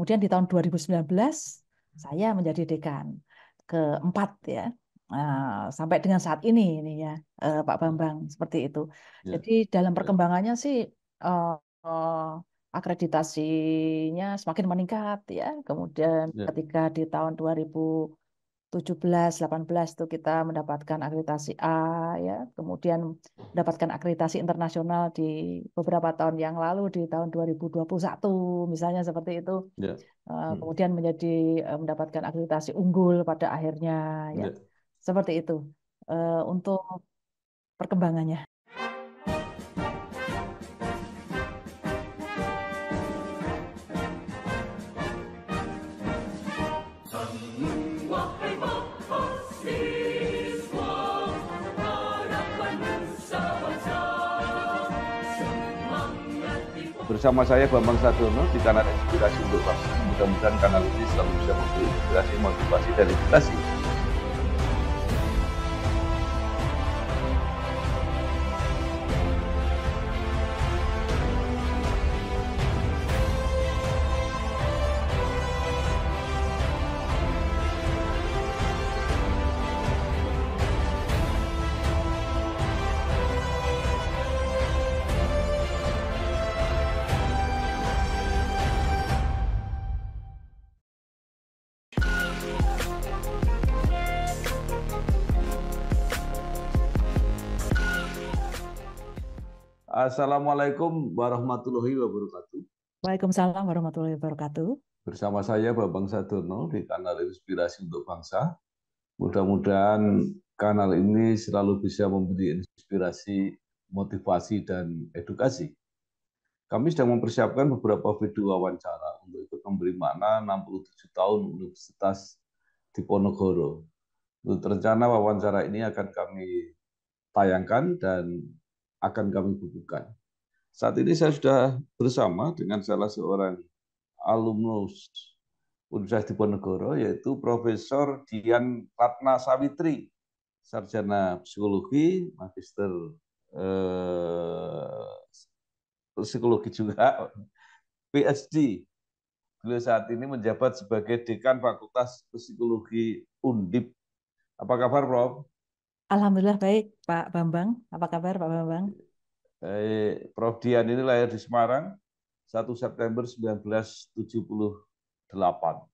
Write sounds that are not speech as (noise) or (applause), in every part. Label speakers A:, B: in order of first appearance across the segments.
A: Kemudian di tahun 2019 saya menjadi dekan keempat ya. Eh, sampai dengan saat ini ini ya eh, Pak Bambang seperti itu. Ya. Jadi dalam perkembangannya sih uh, uh, akreditasinya semakin meningkat ya. Kemudian ya. ketika di tahun 2000 17, 18 itu kita mendapatkan akreditasi A ya, kemudian mendapatkan akreditasi internasional di beberapa tahun yang lalu di tahun 2021 misalnya seperti itu. ya. Eh, hmm. Kemudian menjadi eh, mendapatkan akreditasi unggul pada akhirnya ya. ya. Seperti itu. Eh, untuk perkembangannya.
B: bersama saya Bambang Sadono di kanal Inspirasi untuk Bangsa. Mudah-mudahan kanal ini selalu bisa memberi inspirasi, motivasi, dan edukasi Assalamualaikum warahmatullahi wabarakatuh.
A: Waalaikumsalam warahmatullahi wabarakatuh.
B: Bersama saya Babang Sadono di kanal Inspirasi untuk Bangsa. Mudah-mudahan kanal ini selalu bisa memberi inspirasi, motivasi, dan edukasi. Kami sedang mempersiapkan beberapa video wawancara untuk ikut memberi makna 67 tahun Universitas Diponegoro. Untuk rencana wawancara ini akan kami tayangkan dan akan kami bukukan. Saat ini saya sudah bersama dengan salah seorang alumnus Universitas Diponegoro, yaitu Profesor Dian Ratna Sawitri, sarjana psikologi, magister eh, psikologi juga, PhD. Beliau saat ini menjabat sebagai Dekan Fakultas Psikologi Undip. Apa kabar, Prof?
A: Alhamdulillah baik, Pak Bambang. Apa kabar, Pak Bambang?
B: Eh, Prof. Dian ini lahir di Semarang 1 September 1978.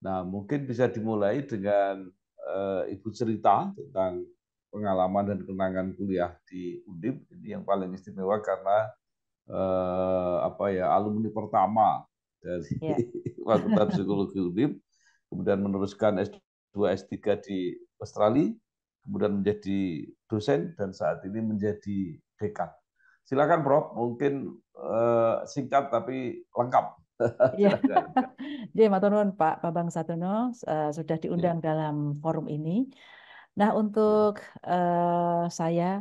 B: Nah, mungkin bisa dimulai dengan eh, Ibu cerita tentang pengalaman dan kenangan kuliah di Undip. Ini yang paling istimewa karena eh, apa ya alumni pertama dari yeah. (laughs) Fakultas Psikologi Undip, kemudian meneruskan S2, S3 di Australia, kemudian menjadi dosen dan saat ini menjadi dekan. Silakan Prof, mungkin eh, singkat tapi lengkap. Iya. Jadi
A: (laughs) iya, maturnuwun Pak Babang Satono uh, eh, sudah diundang ya. dalam forum ini. Nah, untuk uh, saya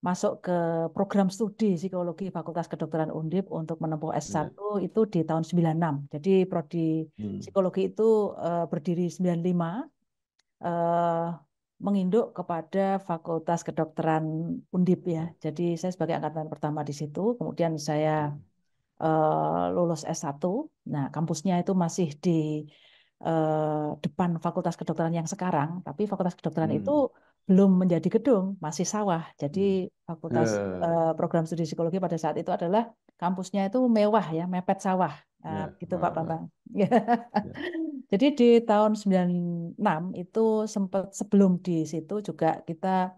A: masuk ke program studi psikologi Fakultas Kedokteran Undip untuk menempuh S1 ya. itu di tahun 96. Jadi prodi hmm. psikologi itu uh, berdiri 95 uh, menginduk kepada Fakultas Kedokteran Undip ya. Jadi saya sebagai angkatan pertama di situ, kemudian saya uh, lulus S1. Nah, kampusnya itu masih di uh, depan Fakultas Kedokteran yang sekarang, tapi Fakultas Kedokteran hmm. itu belum menjadi gedung, masih sawah. Jadi hmm. Fakultas yeah. uh, eh, Program Studi Psikologi pada saat itu adalah kampusnya itu mewah ya, mepet sawah. Uh, nah, yeah. Gitu Pak Bambang. Yeah. (laughs) Jadi di tahun 96 itu sempat sebelum di situ juga kita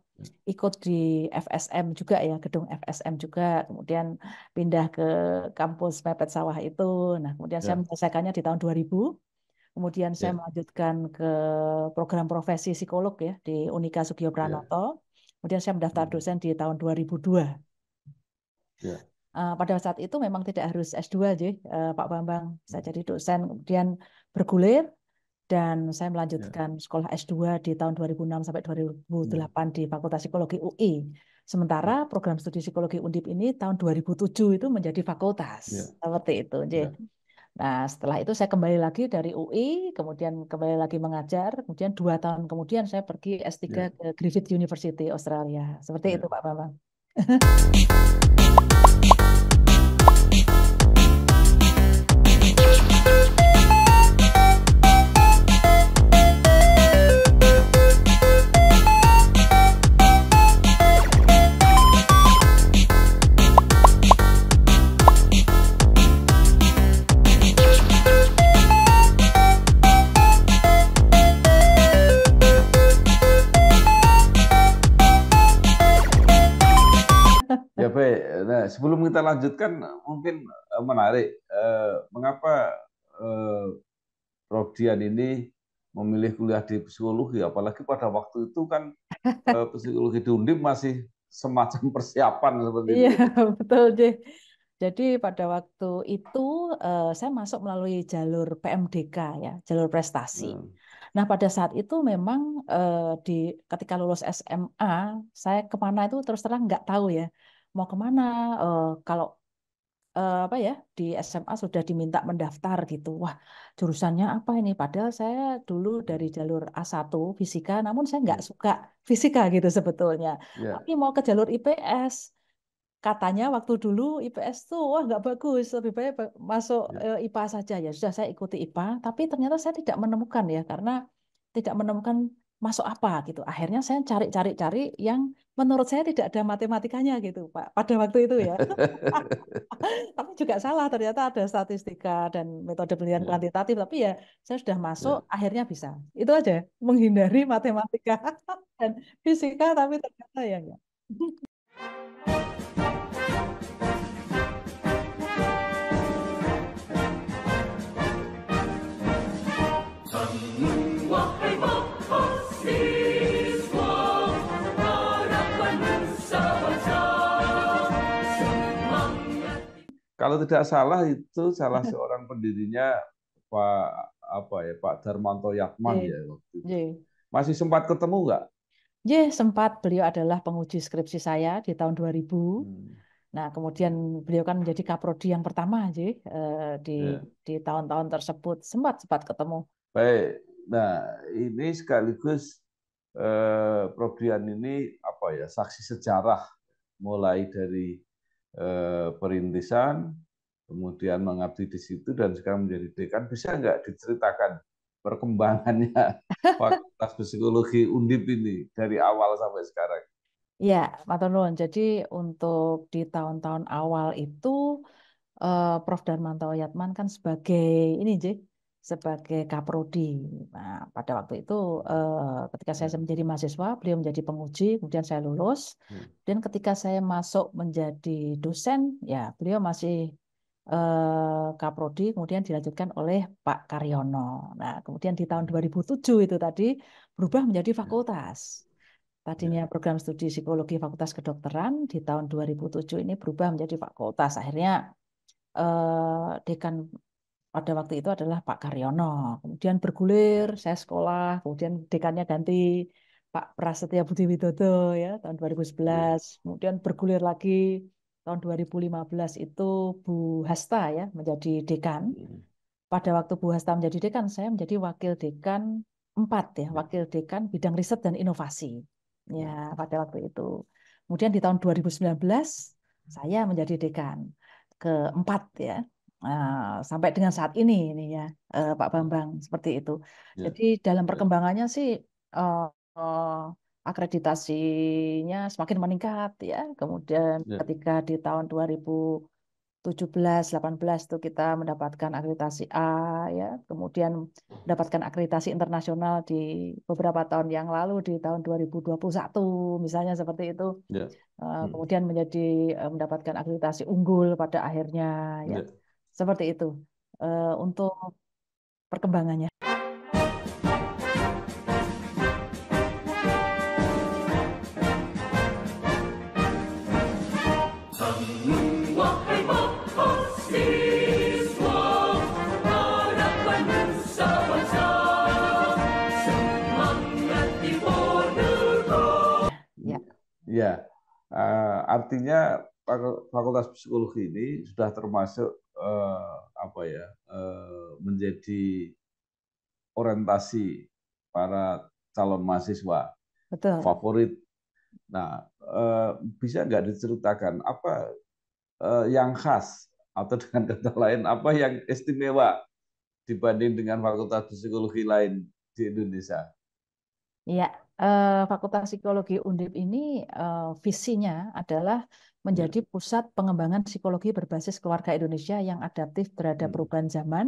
A: ikut di FSM juga ya, gedung FSM juga, kemudian pindah ke kampus Mepet Sawah itu. Nah, kemudian saya ya. menyelesaikannya di tahun 2000. Kemudian saya ya. melanjutkan ke program profesi psikolog ya di Unika Sugio Pranoto. Ya. Kemudian saya mendaftar hmm. dosen di tahun 2002. Eh, pada saat itu memang tidak harus S2 aja, eh, Pak Bambang. Saya hmm. jadi dosen, kemudian bergulir dan saya melanjutkan ya. sekolah S2 di tahun 2006 sampai 2008 hmm. ya. di Fakultas Psikologi UI. Sementara hmm. program studi psikologi Undip ini tahun 2007 itu menjadi fakultas. Ya. Seperti itu, ya. Nah, setelah itu saya kembali lagi dari UI, kemudian kembali lagi mengajar, kemudian dua tahun kemudian saya pergi S3 ya. ke Griffith University Australia. Seperti ya. itu, Pak Bambang. (laughs)
B: sebelum kita lanjutkan mungkin eh, menarik eh, mengapa eh, Prof ini memilih kuliah di psikologi apalagi pada waktu itu kan (laughs) eh, psikologi di Undip masih semacam (laughs) persiapan seperti iya, itu. Iya,
A: (laughs) betul, Jadi pada waktu itu eh, saya masuk melalui jalur PMDK ya, jalur prestasi. Hmm. Nah pada saat itu memang eh, di ketika lulus SMA saya kemana itu terus terang nggak tahu ya mau kemana uh, kalau uh, apa ya di SMA sudah diminta mendaftar gitu wah jurusannya apa ini padahal saya dulu dari jalur A1 fisika namun saya nggak hmm. suka (laughs) fisika gitu sebetulnya yeah. tapi mau ke jalur IPS katanya waktu dulu IPS tuh wah nggak bagus lebih baik masuk yeah. Ya. IPA saja ya sudah saya ikuti IPA tapi ternyata saya tidak menemukan ya karena tidak menemukan masuk apa gitu. Akhirnya saya cari-cari-cari yang menurut saya tidak ada matematikanya gitu, Pak. Pada waktu itu ya.
C: (laughs)
A: tapi juga salah ternyata ada statistika dan metode penelitian ya. kuantitatif, tapi ya saya sudah masuk ya. akhirnya bisa. Itu aja, menghindari matematika (laughs) dan fisika tapi ternyata ya enggak.
B: Kalau tidak salah itu salah (laughs) seorang pendirinya Pak apa ya Pak Darmanto Yatman ya waktu itu. Masih sempat ketemu nggak?
A: Ya, sempat beliau adalah penguji skripsi saya di tahun 2000. Hmm. Nah, kemudian beliau kan menjadi kaprodi yang pertama aja eh, di ya. di tahun-tahun tersebut sempat sempat ketemu.
B: Baik. Nah, ini sekaligus eh, Prodian ini apa ya saksi sejarah mulai dari Eh, perintisan, kemudian mengabdi di situ dan sekarang menjadi dekan. Bisa nggak diceritakan perkembangannya (laughs) Fakultas Psikologi Undip ini dari awal sampai sekarang?
A: Ya, Pak Tonun. Jadi untuk di tahun-tahun awal itu eh, Prof. Darmanto Yatman kan sebagai ini J, sebagai kaprodi. Nah, pada waktu itu eh, ketika saya hmm. menjadi mahasiswa, beliau menjadi penguji, kemudian saya lulus. Hmm. Dan ketika saya masuk menjadi dosen, ya beliau masih eh, kaprodi, kemudian dilanjutkan oleh Pak Karyono. Nah, kemudian di tahun 2007 hmm. itu tadi berubah menjadi fakultas. Tadinya ya. program studi psikologi Fakultas Kedokteran di tahun 2007 ini berubah menjadi fakultas. Akhirnya eh, dekan pada waktu itu adalah Pak Karyono. Kemudian bergulir, saya sekolah, kemudian dekannya ganti Pak Prasetya Budi Widodo ya tahun 2011. Kemudian bergulir lagi tahun 2015 itu Bu Hasta ya menjadi dekan. Pada waktu Bu Hasta menjadi dekan, saya menjadi wakil dekan empat ya, ya. wakil dekan bidang riset dan inovasi. Ya, ya. pada waktu itu. Kemudian di tahun 2019 saya menjadi dekan keempat ya Nah, sampai dengan saat ini ini ya uh, Pak Bambang seperti itu. Ya. Jadi dalam ya. perkembangannya sih uh, uh, akreditasinya semakin meningkat ya. Kemudian ya. ketika di tahun 2017 18 itu kita mendapatkan akreditasi A ya, kemudian mendapatkan akreditasi internasional di beberapa tahun yang lalu di tahun 2021 misalnya seperti itu.
D: Ya. Eh, hmm.
A: Kemudian menjadi mendapatkan akreditasi unggul pada akhirnya ya. ya seperti itu uh, untuk perkembangannya.
C: Ya,
B: ya. Eh, artinya Fakultas Psikologi ini sudah termasuk uh, apa ya uh, menjadi orientasi para calon mahasiswa Betul. favorit. Nah, uh, bisa nggak diceritakan apa uh, yang khas atau (laughs) dengan kata lain apa yang istimewa dibanding dengan fakultas psikologi lain di Indonesia?
A: Iya, Fakultas Psikologi Undip ini visinya adalah menjadi ya. pusat pengembangan psikologi berbasis keluarga Indonesia yang adaptif terhadap hmm. perubahan zaman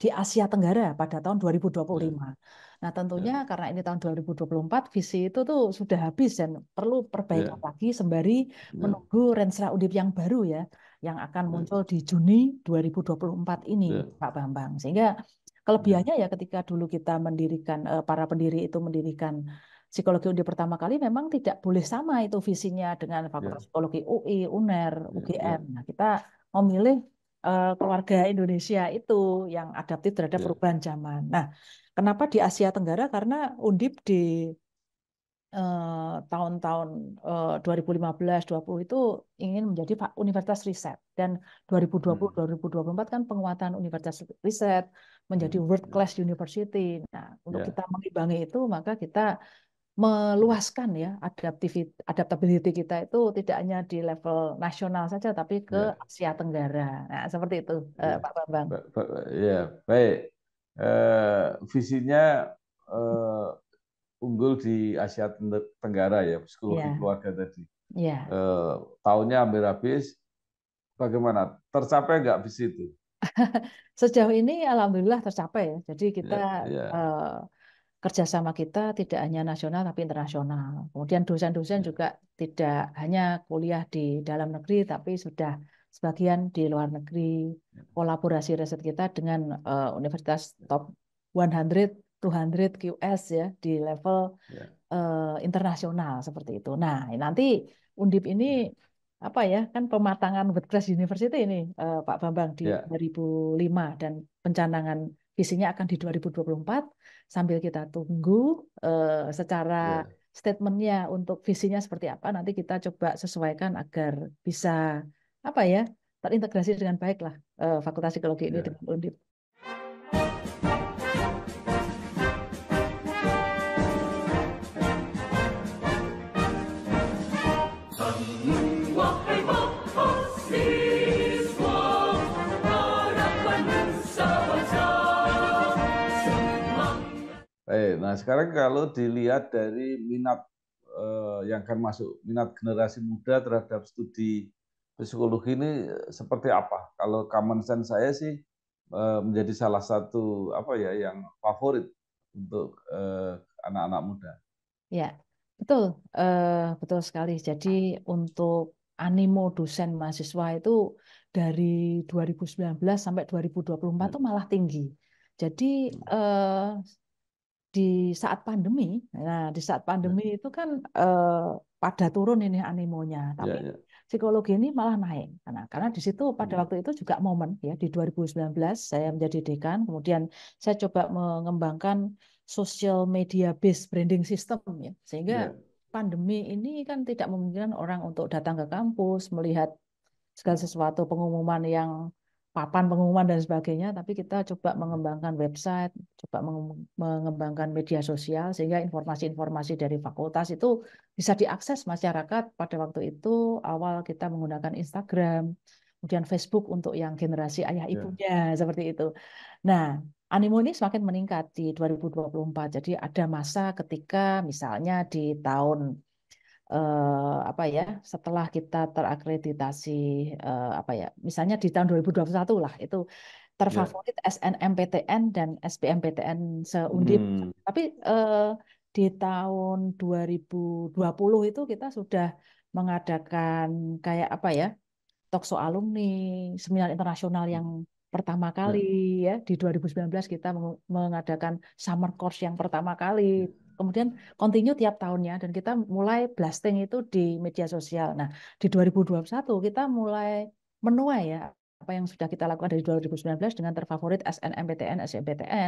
A: di Asia Tenggara pada tahun 2025. Ya. Nah, tentunya ya. karena ini tahun 2024 visi itu tuh sudah habis dan perlu perbaikan lagi sembari menunggu Rensra Undip yang baru ya yang akan muncul di Juni 2024 ini, Pak Bambang. Sehingga kelebihannya ya ketika dulu kita mendirikan eh, para pendiri itu mendirikan psikologi Undi pertama kali memang tidak boleh sama itu visinya dengan fakultas yeah. psikologi UI, UNER, ya, UGM. Yeah. Nah, kita memilih uh, keluarga Indonesia itu yang adaptif terhadap yeah. perubahan zaman. Nah, kenapa di Asia Tenggara? Karena Undip di eh, tahun-tahun uh, -tahun, uh, 2015-20 itu ingin menjadi universitas riset dan 2020-2024 hmm. kan penguatan universitas riset menjadi hmm, world ya. class university. Nah, untuk yeah. kita mengimbangi itu maka kita meluaskan ya adaptability kita itu tidak hanya di level nasional saja tapi ke ya. Asia Tenggara. Nah, seperti itu eh, ya. Pak
B: Bambang. Ya, baik. Eh, visinya eh, unggul di Asia Tenggara ya, psikologi ya. keluarga tadi. Ya. Eh, tahunnya hampir habis. Bagaimana? Tercapai nggak visi itu? (laughs)
A: Sejauh ini alhamdulillah tercapai ya. Jadi kita ya, ya. Eh, kerjasama kita tidak hanya nasional tapi internasional. Kemudian dosen-dosen ya. juga tidak hanya kuliah di dalam negeri tapi sudah sebagian di luar negeri. Ya. Kolaborasi riset kita dengan uh, universitas top 100, 200 QS ya di level uh, internasional seperti itu. Nah nanti Undip ini apa ya kan pematangan World Class University ini uh, Pak Bambang di yeah. 2005 dan pencanangan visinya akan di 2024 sambil kita tunggu uh, secara yeah. statementnya untuk visinya seperti apa nanti kita coba sesuaikan agar bisa apa ya terintegrasi dengan baik lah uh, Fakultas Psikologi yeah. ini iya. dengan Undip.
B: Nah, sekarang kalau dilihat dari minat eh, yang akan masuk, minat generasi muda terhadap studi psikologi ini eh, seperti apa? Kalau common sense saya sih eh, menjadi salah satu apa ya yang favorit untuk anak eh, anak-anak muda.
A: Ya, betul, eh, betul sekali. Jadi untuk animo dosen mahasiswa itu dari 2019 sampai 2024 itu hmm. malah tinggi. Jadi hmm. eh, di saat pandemi, nah di saat pandemi ya. itu kan eh, pada turun ini animonya, ya, tapi ya, ya. psikologi ini malah naik. Karena karena di situ pada ya. waktu itu juga momen ya di 2019 saya menjadi dekan, kemudian saya coba mengembangkan social media based branding system ya, sehingga ya. pandemi ini kan tidak memungkinkan orang untuk datang ke kampus melihat segala sesuatu pengumuman yang papan pengumuman dan sebagainya, tapi kita coba mengembangkan website, coba mengembangkan media sosial sehingga informasi-informasi dari fakultas itu bisa diakses masyarakat pada waktu itu awal kita menggunakan Instagram, kemudian Facebook untuk yang generasi ayah ya. ibunya yeah. seperti itu. Nah, animo ini semakin meningkat di 2024. Jadi ada masa ketika misalnya di tahun eh, apa ya setelah kita terakreditasi eh, apa ya misalnya di tahun 2021 lah itu ya. terfavorit yeah. SNMPTN dan SBMPTN seundip hmm. tapi eh, di tahun 2020 itu kita sudah mengadakan kayak apa ya tokso alumni seminar internasional yang pertama kali ya, ya. di 2019 kita mengadakan summer course yang pertama kali kemudian continue tiap tahunnya dan kita mulai blasting itu di media sosial. Nah, di 2021 kita mulai menuai ya apa yang sudah kita lakukan dari 2019 dengan terfavorit SNMPTN, SNMPTN, e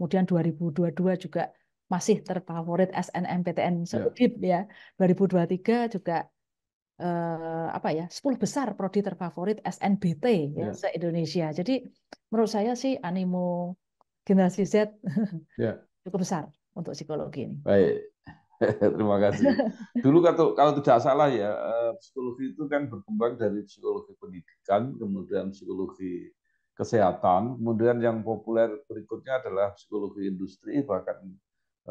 A: kemudian 2022 juga masih terfavorit SNMPTN sedip ya. ya. 2023 juga eh, apa ya 10 besar prodi terfavorit SNBT ya ya. se Indonesia. Jadi menurut saya sih animo generasi Z ya. (laughs) cukup besar untuk psikologi ini.
B: Baik, (laughs) terima kasih. (laughs) Dulu kalau, kalau tidak salah ya, eh, psikologi itu kan berkembang dari psikologi pendidikan, kemudian psikologi kesehatan, kemudian yang populer berikutnya adalah psikologi industri, bahkan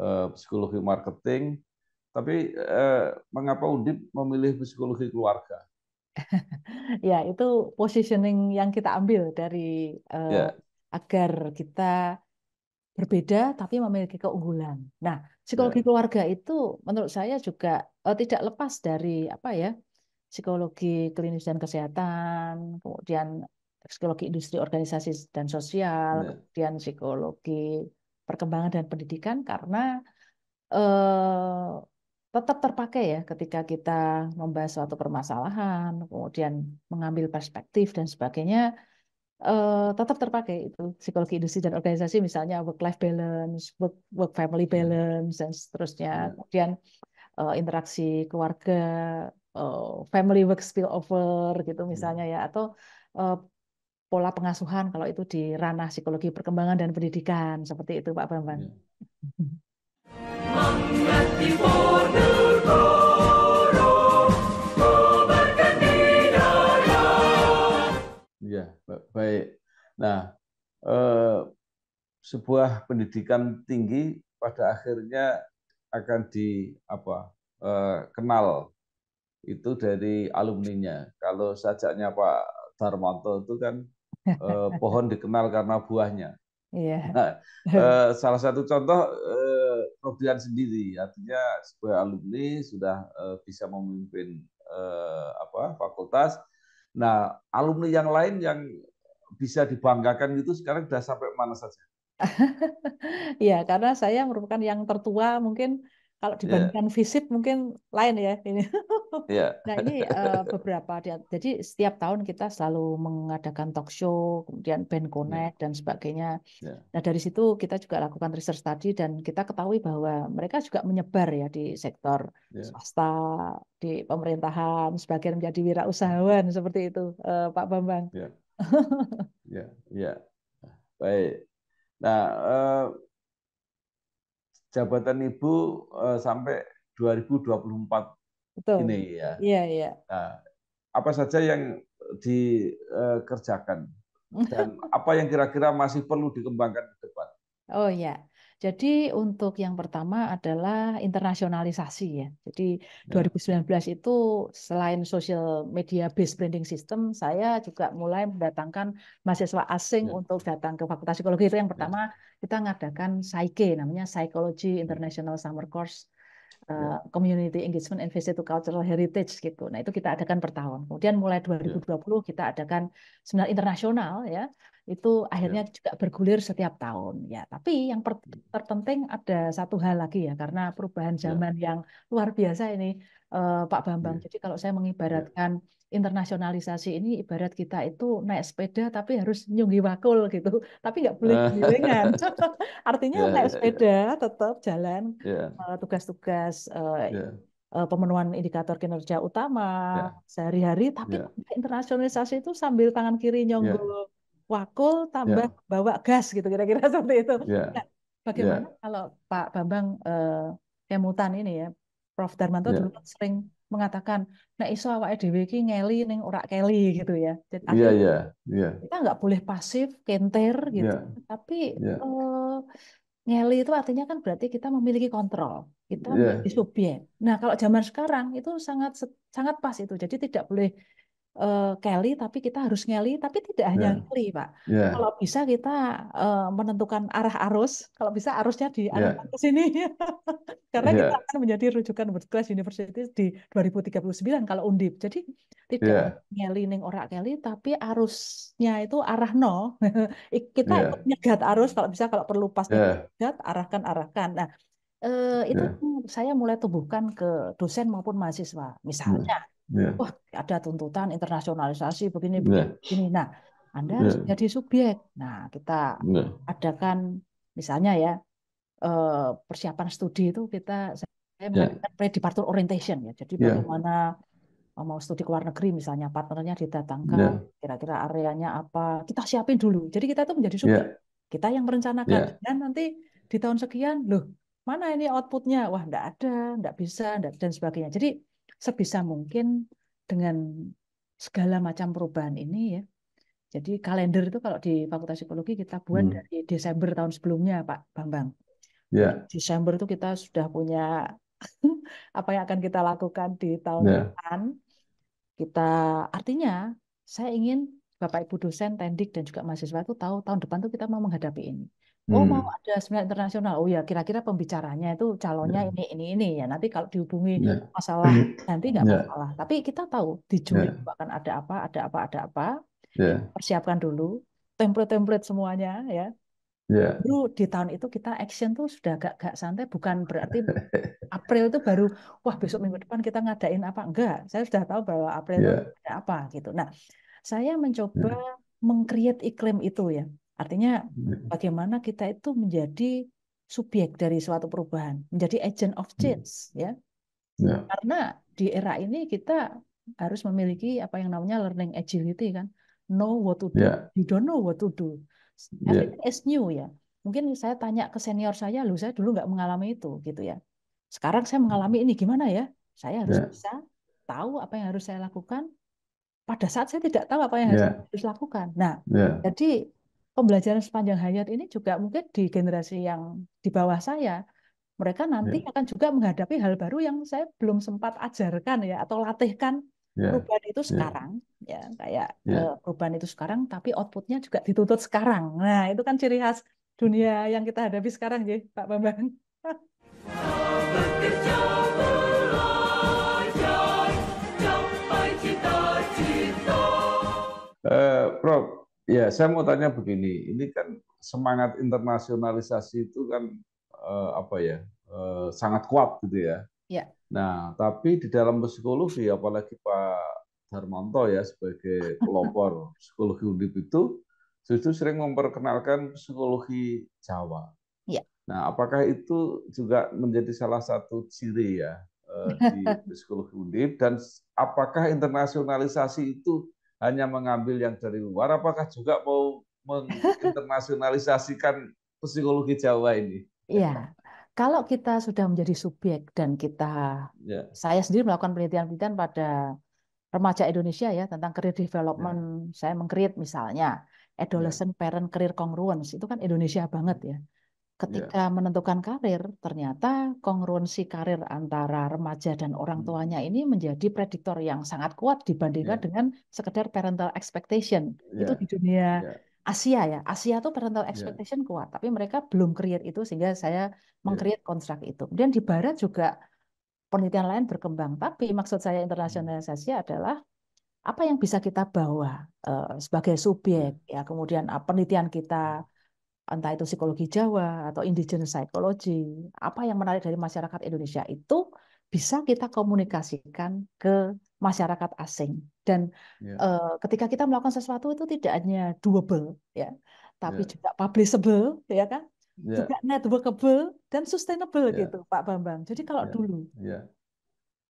B: eh, psikologi marketing. Tapi eh, mengapa Undip memilih psikologi keluarga? (laughs)
A: ya, itu positioning yang kita ambil dari eh, yeah. agar kita berbeda tapi memiliki keunggulan. Nah, psikologi keluarga itu menurut saya juga uh, tidak lepas dari apa ya psikologi klinis dan kesehatan, kemudian psikologi industri organisasi dan sosial, yeah. kemudian psikologi perkembangan dan pendidikan karena uh, tetap terpakai ya ketika kita membahas suatu permasalahan, kemudian mengambil perspektif dan sebagainya uh, tetap terpakai itu psikologi industri dan organisasi misalnya work life balance, work work family iya. balance dan seterusnya. Iya. Kemudian uh, interaksi keluarga, uh, family work over gitu iya. misalnya ya atau uh, pola pengasuhan kalau itu di ranah psikologi perkembangan dan pendidikan seperti itu Pak Bambang.
D: (laughs)
B: Ya, baik. Nah, eh, sebuah pendidikan tinggi pada akhirnya akan di apa eh, kenal itu dari alumninya. Kalau sajaknya Pak Darmanto itu kan eh, (laughs) pohon dikenal karena buahnya. Iya. Nah, eh, salah satu contoh eh, Robian sendiri, artinya sebuah alumni sudah eh, bisa memimpin eh, apa fakultas, Nah, alumni yang lain yang bisa dibanggakan itu sekarang sudah sampai mana saja? (laughs)
A: Iya, karena saya merupakan yang tertua mungkin kalau iya. dibandingkan yeah. visit mungkin lain ya ini.
C: yeah. (laughs) nah ini uh, (laughs)
A: beberapa. Jadi setiap tahun kita selalu mengadakan talk show, kemudian band iya. connect yeah. dan sebagainya. Yeah. Nah dari situ kita juga lakukan research tadi dan kita ketahui bahwa mereka juga menyebar ya di sektor yeah. swasta, di pemerintahan, sebagian menjadi wirausahawan (laughs) seperti itu, uh, Pak Bambang. Ya, yeah.
B: ya, yeah. yeah. baik. Nah. Uh jabatan ibu uh, sampai 2024 Betul. ini ya. Iya, iya. Nah, apa saja yang dikerjakan eh, (laughs) dan apa yang kira-kira masih perlu dikembangkan ke depan?
A: Oh ya, jadi untuk yang pertama adalah internasionalisasi ya. Jadi ya. 2019 itu selain social media based branding system, saya juga mulai mendatangkan mahasiswa asing ya. untuk datang ke Fakultas Psikologi itu yang ya. pertama ya. kita ngadakan Psyche namanya Psychology ya. International Summer Course Uh, community Engagement and Visit to Cultural Heritage gitu. Nah itu kita adakan per tahun. Kemudian mulai 2020 ya. kita adakan seminar internasional ya itu iya. akhirnya ya. juga bergulir setiap tahun ya tapi yang hmm. terpenting ada satu hal lagi ya karena perubahan iya. zaman ya. yang luar biasa ini uh, Pak Bambang ya. jadi kalau saya iya. mengibaratkan internasionalisasi ini ibarat kita itu naik sepeda tapi harus nyunggi wakul gitu tapi nggak boleh ah. gilingan (laughs) (laughs) artinya yeah, naik sepeda yeah. tetap jalan eh, tugas-tugas yeah. uh, eh, pemenuhan indikator kinerja utama sehari-hari tapi internasionalisasi itu sambil tangan kiri nyonggol wakul tambah yeah. bawa gas gitu kira-kira (laughs) seperti itu. Yeah. Nah, bagaimana yeah. kalau Pak Bambang uh, eh, Kemutan ini ya, Prof Darmanto yeah. dulu sering mengatakan, nah iso awak dhewe ngeli ning ora keli gitu ya. Jadi yeah, yeah, yeah. Kita nggak boleh pasif, kenter gitu. Yeah. Tapi yeah. Ya. Uh, ngeli itu artinya kan berarti kita memiliki kontrol. Kita yeah. memiliki subjek. Nah, kalau zaman sekarang itu sangat sangat pas itu. Jadi tidak boleh uh, Kelly tapi kita harus ngeli tapi tidak yeah. hanya ya. ngeli pak yeah. kalau bisa kita uh, menentukan arah arus kalau bisa arusnya ya. diarahkan yeah. ke sini (laughs) karena yeah. kita akan menjadi rujukan world class university di 2039 kalau undip jadi tidak yeah. ngeli ning ora Kelly tapi arusnya itu arah no. (laughs) kita yeah. ikut nyegat arus kalau bisa kalau perlu pasti yeah. nyegat arahkan arahkan nah Uh, itu yeah. saya mulai tumbuhkan ke dosen maupun mahasiswa. Hmm. Misalnya, Yeah. Wah, ada tuntutan internasionalisasi begini ya. begini. Nah, Anda ya. harus jadi subjek. Nah, kita yeah. adakan misalnya ya eh, persiapan studi itu kita saya ya. mengatakan yeah. pre orientation ya. Jadi yeah. bagaimana eh, mau studi ke luar negeri misalnya partnernya didatangkan, yeah. kira-kira areanya apa, kita siapin dulu. Jadi kita tuh menjadi subjek. Yeah. Kita yang merencanakan yeah. dan nanti di tahun sekian loh mana ini outputnya wah ndak ada ndak bisa enggak, dan sebagainya jadi sebisa mungkin dengan segala macam perubahan ini ya. Jadi kalender itu kalau di Fakultas Psikologi kita buat hmm. dari Desember tahun sebelumnya, Pak Bambang. Yeah. Desember itu kita sudah punya (laughs) apa yang akan kita lakukan di ya. tahun yeah. depan. Kita artinya saya ingin Bapak Ibu dosen, tendik dan juga mahasiswa itu tahu tahun depan tuh kita mau menghadapi ini. Oh hmm. mau ada seminar internasional. Oh ya kira-kira pembicaranya itu calonnya yeah. ini ini ini ya. Nanti kalau dihubungi yeah. masalah hmm. nanti nggak yeah. masalah. Tapi kita tahu di ya. Juli yeah. akan ada apa, ada apa, ada apa. Yeah. Persiapkan dulu template-template semuanya ya. Yeah. Baru di tahun itu kita action tuh sudah agak-agak santai. Bukan berarti (laughs) April itu baru wah besok minggu depan kita ngadain apa enggak. Saya sudah tahu bahwa April yeah. itu ya. ada apa gitu. Nah saya mencoba ya. mengcreate iklim itu ya. Artinya hmm. bagaimana kita itu menjadi subjek dari suatu perubahan, menjadi agent of hmm. change ya. ya. Karena di era ini kita harus memiliki apa yang namanya learning agility kan. Know what to do, yeah. you don't know what to do. Ya. Everything yeah. is new ya. Mungkin saya tanya ke senior saya, lu saya dulu nggak mengalami itu gitu ya. Sekarang saya mengalami ini gimana ya? Saya harus yeah. bisa tahu apa yang harus saya lakukan, pada saat saya tidak tahu apa yang harus, yeah. harus lakukan. Nah, yeah. jadi pembelajaran sepanjang hayat ini juga mungkin di generasi yang di bawah saya, mereka nanti yeah. akan juga menghadapi hal baru yang saya belum sempat ajarkan ya atau latihkan yeah. perubahan itu ya. sekarang yeah. ya kayak yeah. Ya. perubahan itu sekarang tapi outputnya juga dituntut sekarang. Nah itu kan ciri khas dunia yang kita hadapi sekarang ya Pak Bambang.
B: Uh, Prof, ya saya mau tanya begini, ini kan semangat internasionalisasi itu kan uh, apa ya uh, sangat kuat gitu ya. ya. Nah, tapi di dalam psikologi, apalagi Pak Darmanto ya sebagai pelopor (laughs) psikologi Undip itu justru sering memperkenalkan psikologi Jawa. Ya. Nah, apakah itu juga menjadi salah satu ciri ya di (laughs) psikologi Undip dan apakah internasionalisasi itu hanya mengambil yang dari luar, apakah juga mau menginternasionalisasikan psikologi Jawa ini?
A: Iya. Kalau kita sudah menjadi subjek dan kita, ya. saya sendiri melakukan penelitian-penelitian pada remaja Indonesia ya tentang career development, ya. saya mengkreat misalnya adolescent ya. parent career congruence itu kan Indonesia banget ya. Iya. ketika yeah. menentukan karir, ternyata kongruensi karir antara remaja dan orang hmm. tuanya ini menjadi prediktor yang sangat kuat dibandingkan yeah. dengan sekedar parental expectation. Yeah. Itu di dunia yeah. Asia ya. Asia tuh parental iya. expectation yeah. kuat, tapi mereka belum create itu sehingga saya iya. mengcreate yeah. kontrak itu. Kemudian di barat juga penelitian lain berkembang, tapi maksud saya hmm. internasionalisasi adalah apa yang bisa kita bawa uh, sebagai subjek ya, kemudian uh, penelitian kita hmm entah itu psikologi Jawa atau indigenous psychology, apa yang menarik dari masyarakat Indonesia itu bisa kita komunikasikan ke masyarakat asing. Dan yeah. Ya. uh, ketika kita melakukan sesuatu itu tidak hanya doable ya, tapi yeah. juga publishable ya kan? Yeah. Juga networkable dan sustainable yeah. gitu Pak Bambang. Jadi kalau yeah. dulu ya.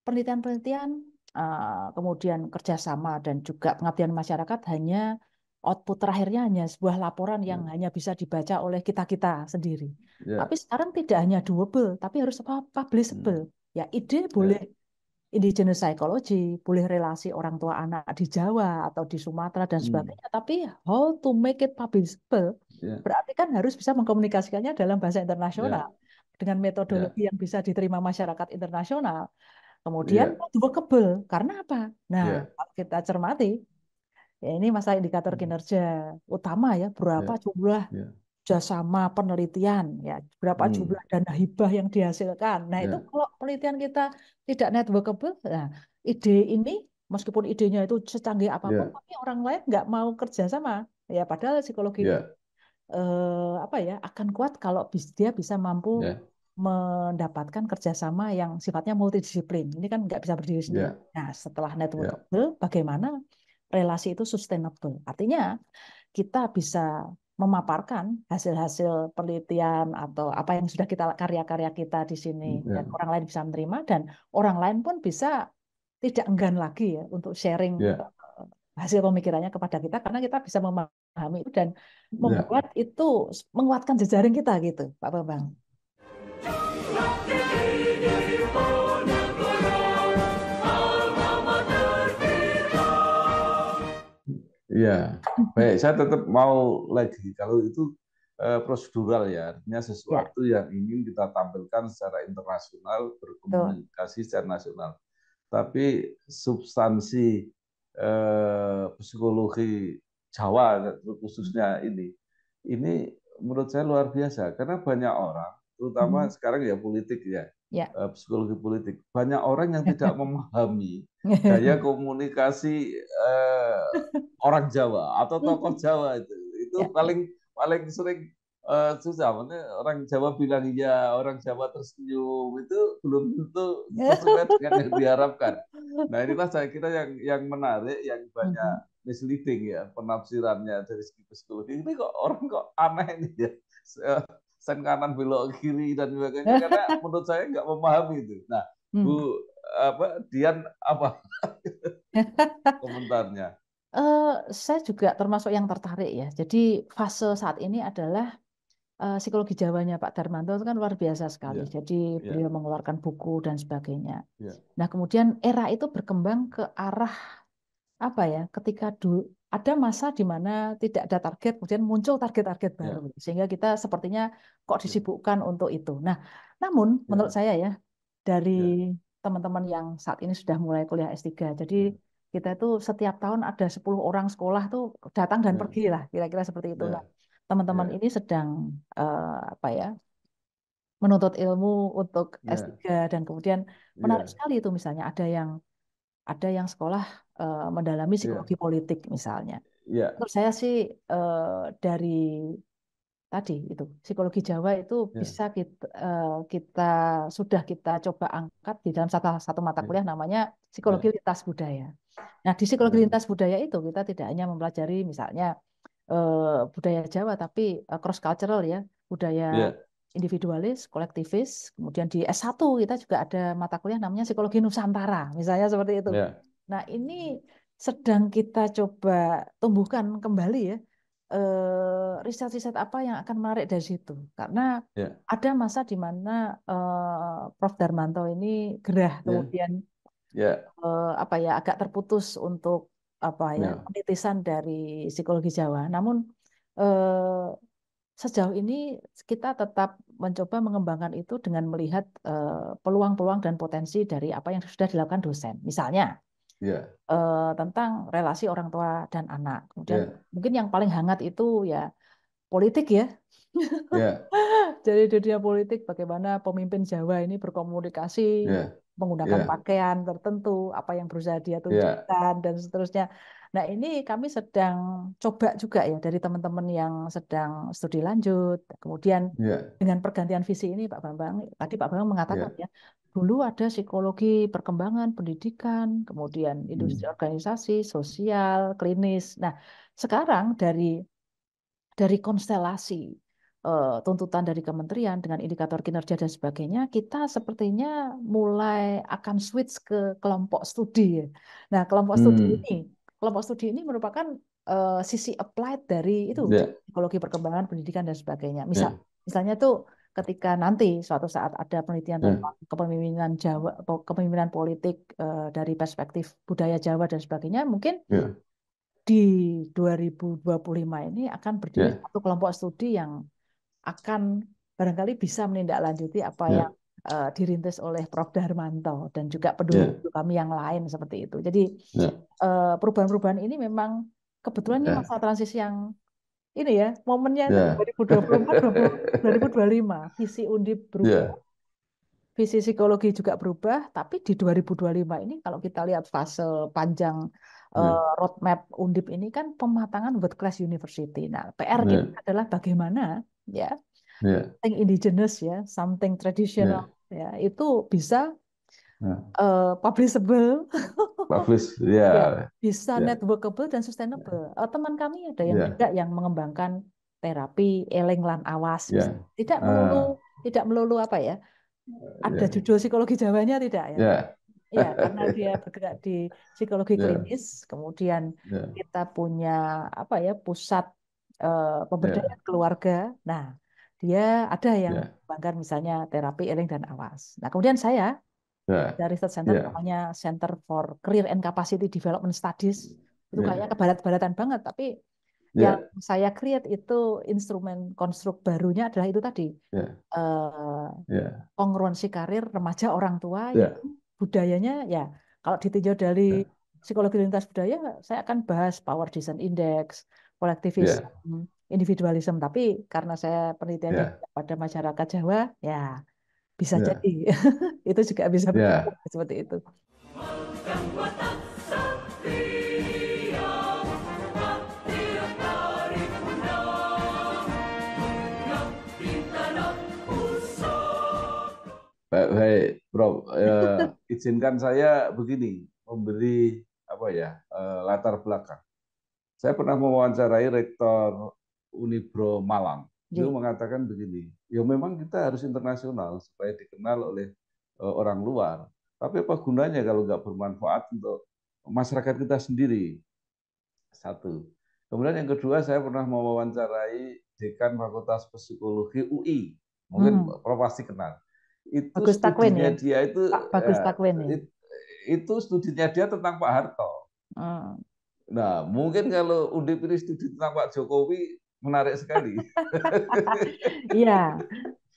A: penelitian-penelitian uh, kemudian kerjasama dan juga pengabdian masyarakat hanya output terakhirnya hanya sebuah laporan yang hmm. hanya bisa dibaca oleh kita-kita sendiri. Yeah. Tapi sekarang tidak hanya doable, tapi harus publishable. Hmm. Ya, ide ya. boleh yeah. indigenous psychology, boleh relasi orang tua anak di Jawa atau di Sumatera dan hmm. sebagainya, hmm. tapi how to make it publishable yeah. berarti kan harus bisa mengkomunikasikannya dalam bahasa ya. internasional yeah. dengan ya. metodologi yeah. yang bisa diterima masyarakat internasional. Kemudian yeah. kebel. karena apa? Nah, yeah. kita cermati Ya, ini masalah indikator hmm. kinerja utama ya berapa yeah. jumlah yeah. jasama penelitian ya berapa hmm. jumlah dana hibah yang dihasilkan. Nah yeah. itu ya. kalau penelitian kita tidak networkable, nah ide ini meskipun idenya itu secanggih apapun, yeah. tapi orang lain nggak mau kerja sama. Ya padahal psikologi yeah. eh, apa ya akan kuat kalau dia bisa mampu yeah. mendapatkan kerjasama yang sifatnya multidisiplin. Ini kan nggak bisa berdiri sendiri. Yeah. Nah setelah ya. networkable, yeah. bagaimana relasi itu sustainable. Artinya kita bisa memaparkan hasil-hasil penelitian atau apa yang sudah kita karya-karya kita di sini hmm, yeah. dan orang lain bisa menerima dan orang lain pun bisa tidak enggan lagi ya untuk sharing yeah. Ya. hasil pemikirannya kepada kita karena kita bisa memahami itu dan ya. membuat yeah. itu menguatkan jejaring kita gitu Pak Bambang.
B: Iya, baik. Saya tetap mau lagi kalau itu uh, prosedural ya, artinya sesuatu ya. yang ingin kita tampilkan secara internasional berkomunikasi secara nasional. Tapi substansi uh, psikologi Jawa khususnya ini, ini menurut saya luar biasa karena banyak orang, terutama hmm. sekarang ya politik ya, ya. Eh, psikologi politik. Banyak orang yang tidak (laughs) memahami gaya komunikasi eh, orang Jawa atau tokoh (laughs) Jawa itu. Itu yeah. paling paling sering eh, susah. Maksudnya orang Jawa bilang iya, orang Jawa tersenyum itu belum tentu sesuai dengan yang diharapkan. Nah inilah saya kira yang yang menarik, yang banyak mm-hmm. misleading ya penafsirannya dari segi psikologi. Ini kok orang kok aneh nih ya sen kanan belok kiri dan sebagainya karena (laughs) menurut saya nggak memahami itu. Nah, hmm. Bu apa Dian apa (laughs) komentarnya?
A: Uh, saya juga termasuk yang tertarik ya. Jadi fase saat ini adalah uh, psikologi Jawanya Pak Darmanto itu kan luar biasa sekali. Yeah. Jadi yeah. beliau mengeluarkan buku dan sebagainya. Yeah. Nah kemudian era itu berkembang ke arah apa ya? Ketika du, ada masa di mana tidak ada target, kemudian muncul target-target ya. baru, ya. sehingga kita sepertinya kok ya. disibukkan ya. untuk itu. Nah, namun ya. menurut saya ya dari ya. teman-teman yang saat ini sudah mulai kuliah S3, jadi kita itu setiap tahun ada 10 orang sekolah tuh datang dan pergi lah, kira-kira seperti itu. Nah, teman-teman ini sedang uh, apa ya menuntut ilmu untuk S3 dan kemudian menarik sekali itu misalnya ada yang ada yang sekolah Eh, mendalami iya. psikologi yeah. politik misalnya. Yeah. Menurut saya sih uh, dari tadi itu psikologi Jawa itu yeah. bisa kita uh, kita sudah kita coba angkat di dalam satu satu mata iya. kuliah yeah. namanya iya. psikologi yeah. lintas budaya. Nah di psikologi yeah. lintas budaya itu kita tidak hanya mempelajari misalnya uh, budaya Jawa tapi uh, cross cultural ya budaya yeah. individualis, kolektivis. Kemudian di S1 kita juga ada mata kuliah namanya psikologi Nusantara misalnya seperti itu. Yeah. Nah, ini sedang kita coba tumbuhkan kembali ya eh, riset-riset apa yang akan menarik dari situ. Karena yeah. ada masa di mana eh, Prof Darmanto ini gerah ya. kemudian yeah. Ya. apa ya agak terputus untuk apa ya yeah. penelitian dari psikologi Jawa. Namun eh, sejauh ini kita tetap mencoba mengembangkan itu dengan melihat peluang-peluang dan potensi dari apa yang sudah dilakukan dosen. Misalnya, yeah. Iya. uh, tentang relasi orang tua dan anak. Kemudian yeah. mungkin yang paling hangat itu ya politik ya. (laughs) Yeah. Jadi dunia politik bagaimana pemimpin Jawa ini berkomunikasi yeah. menggunakan yeah. pakaian tertentu, apa yang berusaha dia iya. tunjukkan yeah. dan seterusnya. Nah ini kami sedang coba juga ya dari teman-teman yang sedang studi lanjut. Kemudian yeah. dengan pergantian visi ini Pak Bambang, tadi Pak Bambang mengatakan yeah. ya dulu ada psikologi perkembangan pendidikan, kemudian industri hmm. organisasi, sosial, klinis. Nah, sekarang dari dari konstelasi eh, tuntutan dari kementerian dengan indikator kinerja dan sebagainya, kita sepertinya mulai akan switch ke kelompok studi. Ya. Nah, kelompok hmm. studi ini, kelompok studi ini merupakan uh, sisi applied dari itu yeah. psikologi perkembangan pendidikan dan sebagainya. Misal yeah. misalnya tuh ketika nanti suatu saat ada penelitian hmm. tentang hmm. kepemimpinan Jawa kepemimpinan politik eh, dari perspektif budaya Jawa dan sebagainya mungkin yeah. di 2025 ini akan berdiri yeah. satu kelompok studi yang akan barangkali bisa menindaklanjuti apa yeah. yang eh, dirintis oleh Prof Darmanto dan juga peduli yeah. kami yang lain seperti itu. Jadi perubahan ya. perubahan-perubahan ini memang kebetulan yeah. ini ya. masa transisi yang ini ya momennya yeah. 2024 2025 visi Undip berubah. yeah. Visi psikologi juga berubah, tapi di 2025 ini kalau kita lihat fase panjang yeah. Ya. uh, roadmap Undip ini kan pematangan world class university. Nah, PR kita ya. adalah bagaimana ya yeah. something indigenous ya, something traditional traditional ya. ya, itu bisa uh, publishable, (laughs)
B: publish, ya, yeah. ya bisa yeah.
A: networkable dan sustainable. Yeah. Ya. Teman kami ada yang yeah. tidak yang mengembangkan terapi eleng lan awas, yeah. tidak ah. melulu, uh. tidak melulu apa ya? Ada yeah. judul psikologi Jawanya tidak ya? Yeah. Ya, karena dia (laughs) bergerak di psikologi yeah. klinis, kemudian yeah. kita punya apa ya pusat uh, pemberdayaan yeah. keluarga. Nah, dia ada yang yeah. Ya. misalnya terapi eling dan awas. Nah, kemudian saya
D: yeah. dari research center yeah.
A: namanya Center for Career and Capacity Development Studies itu yeah. kayaknya kebarat-baratan banget tapi yeah. yang saya create itu instrumen konstruk barunya adalah itu tadi yeah. Ya. Uh, yeah. kongruensi karir remaja orang tua yeah. budayanya ya kalau ditinjau dari yeah. psikologi lintas budaya saya akan bahas power design index kolektivisme yeah. individualisme tapi karena saya penelitian yeah. pada masyarakat Jawa ya bisa yeah. jadi (laughs) itu juga bisa yeah. Ya. seperti itu.
B: Baik, baik, Bro, Ya, (laughs) izinkan saya begini memberi apa ya eh, latar belakang. Saya pernah mewawancarai rektor Unibro Malang Beliau iya. mengatakan begini, ya memang kita harus internasional supaya dikenal oleh e, orang luar. Tapi apa gunanya kalau nggak bermanfaat untuk masyarakat kita sendiri? Satu. Kemudian yang kedua, saya pernah mewawancarai dekan Fakultas Psikologi UI. Mungkin hmm. Prof pasti kenal. Itu Bagus studinya Takwin, ya? dia itu Pak Bagus
A: Takwin, eh, ya? Itu,
B: itu studinya dia tentang Pak Harto. Hmm. Nah, mungkin kalau Undip ini studi tentang Pak Jokowi menarik sekali. (laughs)
A: Iya,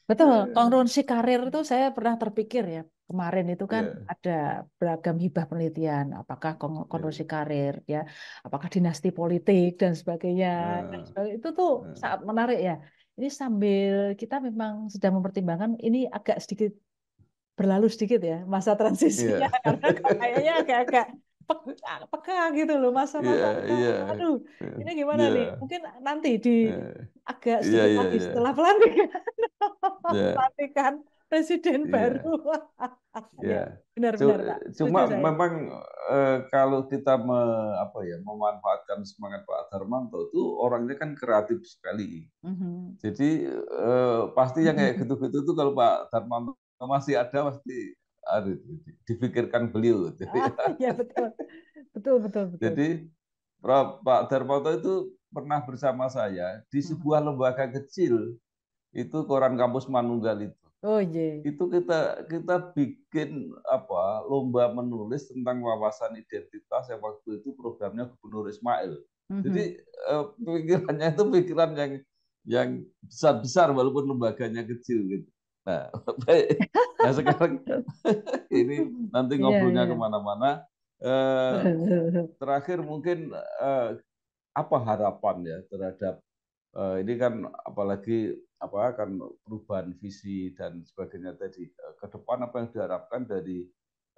A: betul. Kongruensi karir itu saya pernah terpikir ya kemarin itu kan yeah. ada beragam hibah penelitian, apakah kongruensi iya. karir ya, apakah dinasti politik dan sebagainya. Yeah. Iya. Itu tuh yeah. saat menarik ya. Ini sambil kita memang sedang mempertimbangkan ini agak sedikit berlalu sedikit ya masa transisinya yeah. (laughs) karena kayaknya agak-agak peka, ah, peka gitu loh masa-masa iya, yeah, yeah. aduh iya, ini gimana yeah. nih mungkin nanti di yeah. agak iya, sedikit yeah, lagi yeah, setelah pelantikan yeah. pelantikan presiden yeah. baru
B: (laughs) yeah. benar benar cuma memang eh, kalau kita me, apa ya memanfaatkan semangat Pak Darmanto itu orangnya kan kreatif sekali mm-hmm. jadi eh, pasti yang kayak (laughs) gitu-gitu tuh kalau Pak Darmanto masih ada pasti harus dipikirkan beliau. Jadi, (laughs) ah, ya betul.
C: betul, betul, betul. Jadi
B: Pak Darmoto itu pernah bersama saya di hmm. sebuah lembaga kecil itu koran kampus Manunggal itu. Oh je. Iya. Itu kita kita bikin apa lomba menulis tentang wawasan identitas yang waktu itu programnya Gubernur Ismail. Mm-hmm. Jadi eh, pikirannya itu pikiran yang yang besar besar walaupun lembaganya kecil gitu. Nah, baik. (laughs) Nah sekarang (laughs) ini nanti iya, ngobrolnya yeah, yeah. kemana-mana. Eh, terakhir mungkin eh, apa harapan ya terhadap eh, ini kan apalagi apa akan perubahan visi dan sebagainya tadi eh, ke depan apa yang diharapkan dari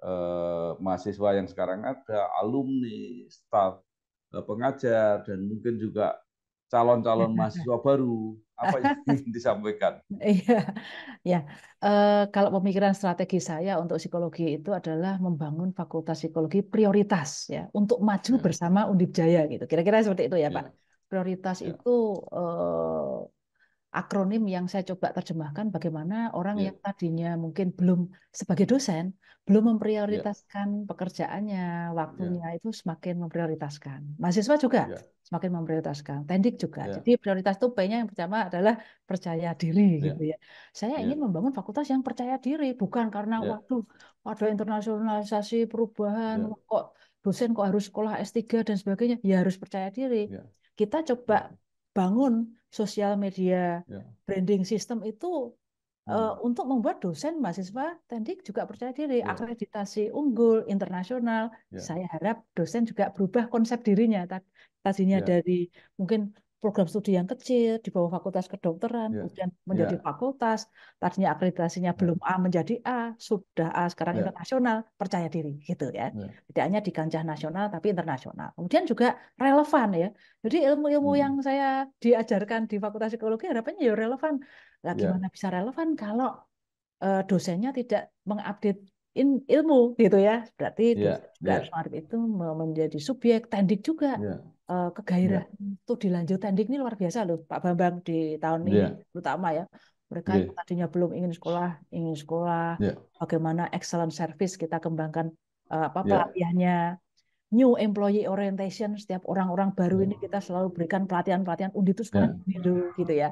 B: eh, mahasiswa yang sekarang ada alumni staf eh, pengajar dan mungkin juga calon-calon iya, iya. mahasiswa baru apa yang (laughs) disampaikan?
A: Iya, ya. E, kalau pemikiran strategi saya untuk psikologi itu adalah membangun fakultas psikologi prioritas ya untuk maju ya. bersama Undip Jaya gitu. Kira-kira seperti itu ya, ya. Pak. Iya. Prioritas ya. itu e, akronim yang saya coba terjemahkan bagaimana orang yeah. yang tadinya mungkin belum sebagai dosen belum ya. memprioritaskan yeah. pekerjaannya, waktunya yeah. itu semakin memprioritaskan. Mahasiswa juga yeah. semakin memprioritaskan, tendik juga. Yeah. Jadi prioritas tuh P-nya yang pertama adalah percaya diri yeah. gitu ya. Saya yeah. ingin membangun fakultas yang percaya diri bukan karena yeah. waduh ada internasionalisasi perubahan yeah. kok dosen kok harus sekolah S3 dan sebagainya. Ya harus percaya diri. Yeah. Kita coba ya. bangun sosial media, yeah. branding system itu uh, untuk membuat dosen mahasiswa tendik juga percaya diri, yeah. akreditasi unggul internasional. yeah. Saya harap dosen juga berubah konsep dirinya tadinya ya. dari mungkin program studi yang kecil di bawah fakultas kedokteran yeah. kemudian ya. menjadi yeah. fakultas tadinya akreditasinya yeah. belum A menjadi A sudah A sekarang yeah. internasional percaya diri gitu ya yeah. tidak hanya di kancah nasional tapi internasional kemudian juga relevan ya jadi ilmu-ilmu hmm. yang saya diajarkan di fakultas psikologi harapannya ya relevan lah ya. gimana yeah. bisa relevan kalau uh, dosennya tidak mengupdate in, ilmu gitu ya berarti yeah. dosen yeah. Ya. itu menjadi subjek tendik juga yeah uh, kegairahan yeah. itu dilanjutkan. ini luar biasa loh Pak Bambang di tahun yeah. ini iya. terutama ya. Mereka yeah. tadinya belum ingin sekolah, ingin sekolah. Yeah. Bagaimana excellent service kita kembangkan uh, apa iya. pelatihannya. Yeah. New employee orientation setiap orang-orang baru ini hmm. kita selalu berikan pelatihan-pelatihan undi itu sekarang yeah. dulu gitu ya.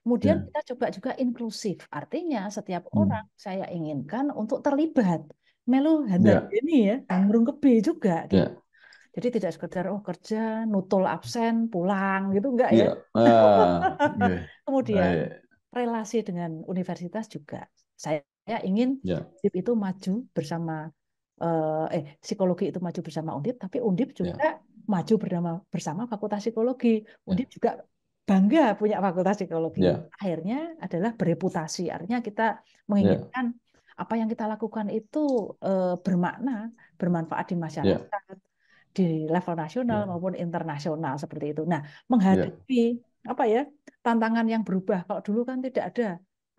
A: Kemudian yeah. kita coba juga inklusif. Artinya setiap mm. orang saya inginkan untuk terlibat. Melu handal ini ya, anggrung kebi juga. Gitu. Jadi tidak sekedar oh kerja, nutul absen, pulang gitu enggak ya. Uh, (laughs) Kemudian yeah. relasi dengan universitas juga. Saya ingin yeah. itu maju bersama eh, eh psikologi itu maju bersama Undip, tapi Undip ya. juga yeah. maju bersama bersama Fakultas Psikologi. Ya. Undip yeah. juga bangga punya Fakultas Psikologi. Yeah. Akhirnya adalah bereputasi, artinya kita ya. menginginkan yeah. apa yang kita lakukan itu uh, bermakna, bermanfaat di masyarakat, yeah di level nasional yeah. Hmm. maupun internasional seperti itu. Nah, iya. menghadapi yeah. apa ya tantangan yang berubah. Kalau dulu kan tidak ada.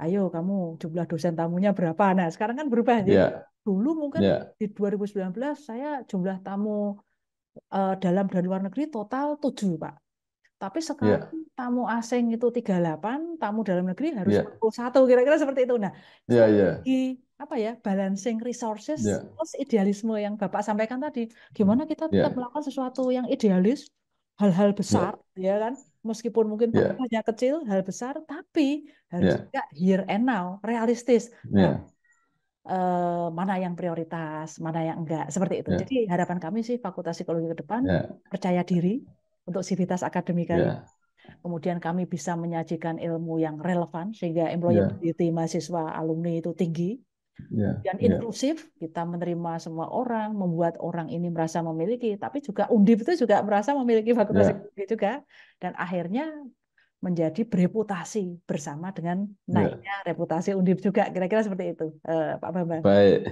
A: Ayo kamu jumlah dosen tamunya berapa? Nah, sekarang kan berubah. Jadi ya. Iya. dulu mungkin yeah. di 2019 saya jumlah tamu uh, dalam dan luar negeri total 7, Pak. Tapi iya. sekarang yeah. tamu asing itu 38, tamu dalam negeri harus yeah. 41 kira-kira seperti itu. Nah, yeah, yeah apa ya balancing resources yeah. plus idealisme yang bapak sampaikan tadi gimana hmm. kita ya. tetap yeah. melakukan sesuatu yang idealis hal-hal besar yeah. ya kan meskipun mungkin yeah. Ya. hanya kecil hal besar tapi harus yeah. juga here and now realistis yeah. Ya. eh, mana yang prioritas mana yang enggak seperti itu yeah. jadi harapan kami sih fakultas psikologi ke depan yeah. percaya diri untuk sivitas akademika kan. yeah. Kemudian kami bisa menyajikan ilmu yang relevan sehingga employability yeah. mahasiswa alumni itu tinggi yeah, dan ya. inklusif. Yeah. Kita menerima semua orang, membuat orang ini merasa memiliki, tapi juga Undip itu juga merasa memiliki fakultas yeah. Ya. juga, dan akhirnya menjadi bereputasi bersama dengan ya. naiknya yeah. reputasi Undip juga. Kira-kira seperti itu, uh, Pak Bambang. Baik.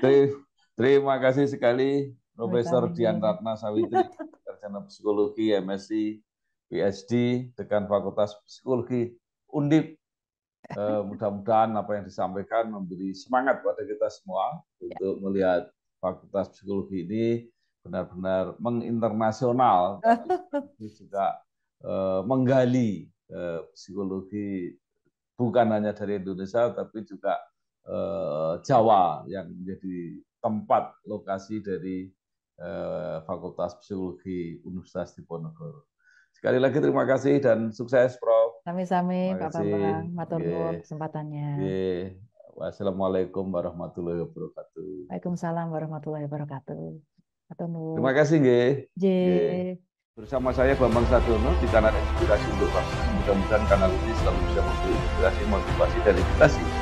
B: (laughs) Terima kasih sekali Profesor Dian Ratna Sawitri, sarjana psikologi MSc, PhD, dekan Fakultas Psikologi Undip Eh, mudah-mudahan apa yang disampaikan memberi semangat pada kita semua ya. untuk melihat Fakultas Psikologi ini benar-benar menginternasional (laughs) juga uh, menggali uh, psikologi bukan hanya dari Indonesia tapi juga uh, Jawa yang menjadi tempat lokasi dari Fakultas Psikologi Universitas Diponegoro. Sekali lagi terima kasih dan sukses, Prof.
A: Sami-sami, Pak Bambang. Matur nuwun kesempatannya.
B: Ye. Wassalamualaikum warahmatullahi wabarakatuh.
A: Waalaikumsalam warahmatullahi wabarakatuh. Matur Nur. Terima
B: kasih nggih. Bersama saya Bambang Sadono di kanal Inspirasi untuk Bangsa. Mudah-mudahan kanal ini selalu bisa memberi inspirasi, motivasi, dan edukasi